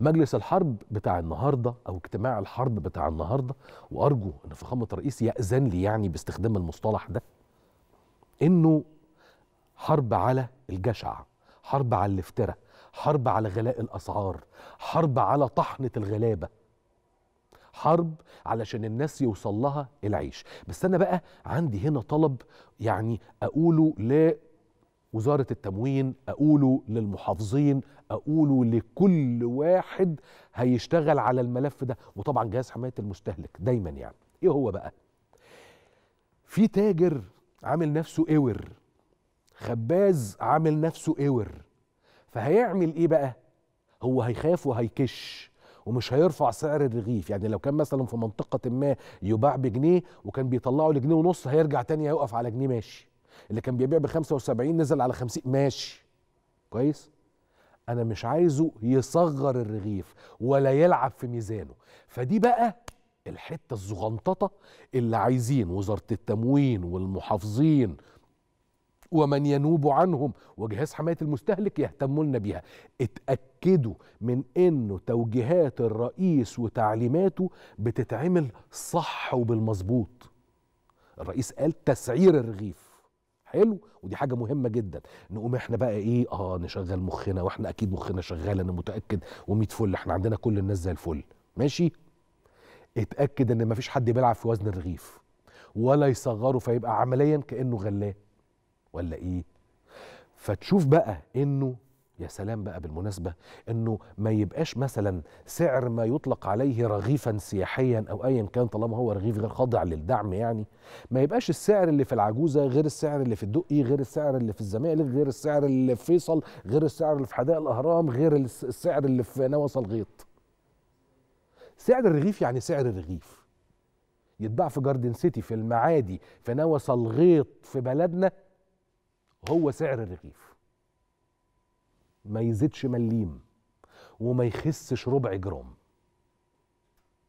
مجلس الحرب بتاع النهارده او اجتماع الحرب بتاع النهارده وارجو ان فخامه الرئيس ياذن لي يعني باستخدام المصطلح ده انه حرب على الجشع حرب على الافتراء حرب على غلاء الاسعار حرب على طحنه الغلابه حرب علشان الناس يوصل لها العيش بس انا بقى عندي هنا طلب يعني اقوله وزارة التموين أقوله للمحافظين أقوله لكل واحد هيشتغل على الملف ده وطبعا جهاز حماية المستهلك دايما يعني إيه هو بقى في تاجر عامل نفسه إور خباز عامل نفسه إور فهيعمل إيه بقى هو هيخاف وهيكش ومش هيرفع سعر الرغيف يعني لو كان مثلا في منطقة ما يباع بجنيه وكان بيطلعه لجنيه ونص هيرجع تاني هيقف على جنيه ماشي اللي كان بيبيع ب 75 نزل على 50 ماشي كويس انا مش عايزه يصغر الرغيف ولا يلعب في ميزانه فدي بقى الحته الزغنططه اللي عايزين وزاره التموين والمحافظين ومن ينوب عنهم وجهاز حمايه المستهلك يهتموا لنا بيها اتاكدوا من انه توجيهات الرئيس وتعليماته بتتعمل صح وبالمظبوط الرئيس قال تسعير الرغيف حلو ودي حاجه مهمه جدا نقوم احنا بقى ايه اه نشغل مخنا واحنا اكيد مخنا شغال انا متاكد و100 فل احنا عندنا كل الناس زي الفل ماشي اتاكد ان مفيش حد بيلعب في وزن الرغيف ولا يصغره فيبقى عمليا كانه غلاه ولا ايه فتشوف بقى انه يا سلام بقى بالمناسبة انه ما يبقاش مثلا سعر ما يطلق عليه رغيفا سياحيا او ايا كان طالما هو رغيف غير خاضع للدعم يعني ما يبقاش السعر اللي في العجوزة غير السعر اللي في الدقي غير السعر اللي في الزمالك غير السعر اللي في فيصل غير السعر اللي في حدائق الاهرام غير السعر اللي في نوصل الغيط سعر الرغيف يعني سعر الرغيف يتباع في جاردن سيتي في المعادي في نوصل الغيط في بلدنا هو سعر الرغيف ما يزيدش مليم وما يخسش ربع جرام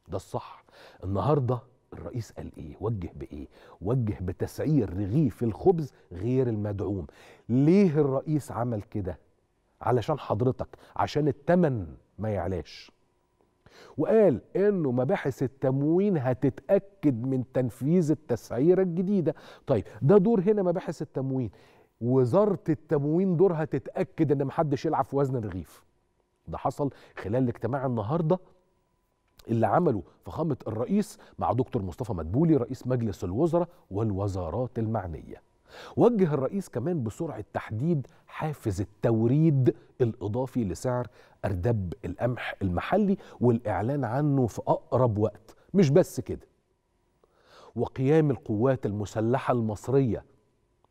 ده الصح النهارده الرئيس قال ايه وجه بايه وجه بتسعير رغيف الخبز غير المدعوم ليه الرئيس عمل كده علشان حضرتك عشان التمن ما يعلاش وقال انه مباحث التموين هتتاكد من تنفيذ التسعيره الجديده طيب ده دور هنا مباحث التموين وزاره التموين دورها تتاكد ان محدش يلعب في وزن الرغيف ده حصل خلال اجتماع النهارده اللي عمله فخامه الرئيس مع دكتور مصطفى مدبولي رئيس مجلس الوزراء والوزارات المعنيه وجه الرئيس كمان بسرعة تحديد حافز التوريد الإضافي لسعر أردب القمح المحلي والإعلان عنه في أقرب وقت مش بس كده وقيام القوات المسلحة المصرية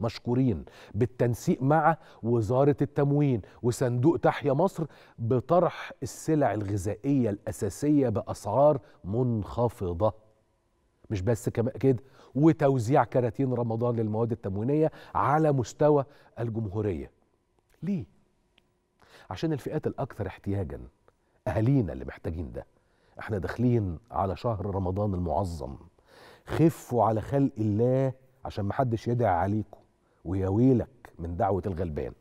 مشكورين بالتنسيق مع وزارة التموين وصندوق تحيا مصر بطرح السلع الغذائية الأساسية بأسعار منخفضة مش بس كده وتوزيع كراتين رمضان للمواد التموينية على مستوى الجمهورية ليه؟ عشان الفئات الأكثر احتياجا أهالينا اللي محتاجين ده احنا داخلين على شهر رمضان المعظم خفوا على خلق الله عشان محدش يدعي عليكم ويا ويلك من دعوة الغلبان